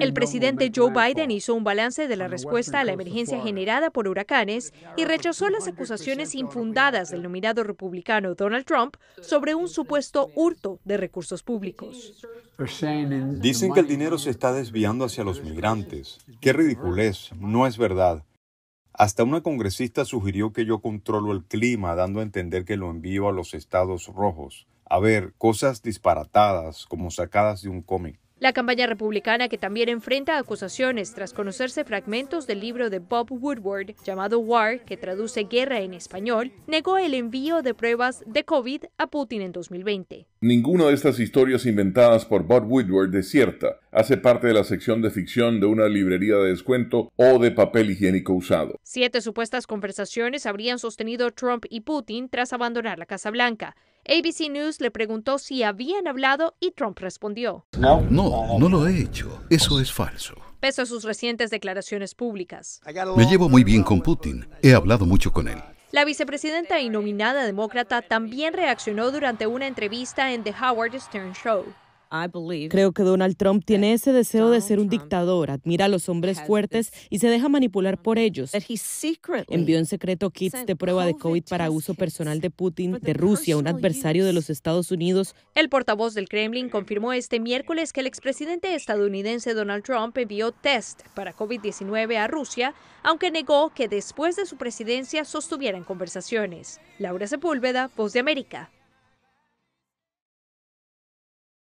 El presidente Joe Biden hizo un balance de la respuesta a la emergencia generada por huracanes y rechazó las acusaciones infundadas del nominado republicano Donald Trump sobre un supuesto hurto de recursos públicos. Dicen que el dinero se está desviando hacia los migrantes. Qué ridiculez, no es verdad. Hasta una congresista sugirió que yo controlo el clima, dando a entender que lo envío a los estados rojos. A ver, cosas disparatadas, como sacadas de un cómic. La campaña republicana, que también enfrenta acusaciones tras conocerse fragmentos del libro de Bob Woodward llamado War, que traduce guerra en español, negó el envío de pruebas de COVID a Putin en 2020. Ninguna de estas historias inventadas por Bob Woodward es cierta. Hace parte de la sección de ficción de una librería de descuento o de papel higiénico usado. Siete supuestas conversaciones habrían sostenido Trump y Putin tras abandonar la Casa Blanca. ABC News le preguntó si habían hablado y Trump respondió. No, no lo he hecho. Eso es falso. Pese a sus recientes declaraciones públicas. Me llevo muy bien con Putin. He hablado mucho con él. La vicepresidenta y nominada demócrata también reaccionó durante una entrevista en The Howard Stern Show. Creo que Donald Trump tiene ese deseo de ser un dictador, admira a los hombres fuertes y se deja manipular por um, ellos. Envió en secreto kits de prueba de COVID para uso personal de Putin de Rusia, un adversario de los Estados Unidos. El portavoz del Kremlin confirmó este miércoles que el expresidente estadounidense Donald Trump envió test para COVID-19 a Rusia, aunque negó que después de su presidencia sostuvieran conversaciones. Laura Sepúlveda, Voz de América.